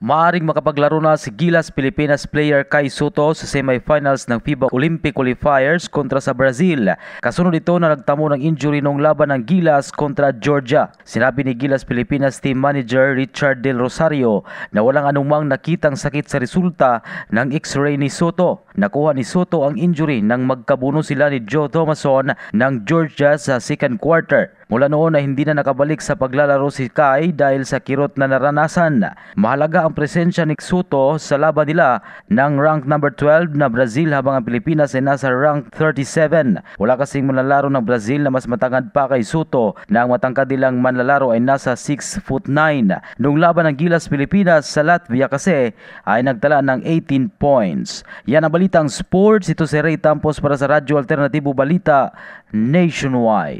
Maaring makapaglaro na si Gilas Pilipinas player Kai Soto sa semifinals ng FIBA Olympic Qualifiers kontra sa Brazil. Kasunod ito na nagtamo ng injury noong laban ng Gilas kontra Georgia. Sinabi ni Gilas Pilipinas team manager Richard Del Rosario na walang anumang nakitang sakit sa resulta ng x-ray ni Soto. Nakuha ni Soto ang injury nang magkabuno sila ni Joe Thomason ng Georgia sa second quarter. Mula noon ay hindi na nakabalik sa paglalaro si Kai dahil sa kirot na naranasan. Mahalaga ang presensya ni Soto sa laban nila ng rank number 12 na Brazil habang ang Pilipinas ay nasa rank 37. Wala kasing manlalaro ng Brazil na mas matangkad pa kay Soto na ang matangkad nilang manlalaro ay nasa 6 foot 9. Noong laban ng Gilas Pilipinas sa Latvia kasi ay nagtala ng 18 points. Yan ang balita Balitang Sports. Ito si Ray Tampos para sa Radyo Alternatibo Balita Nationwide.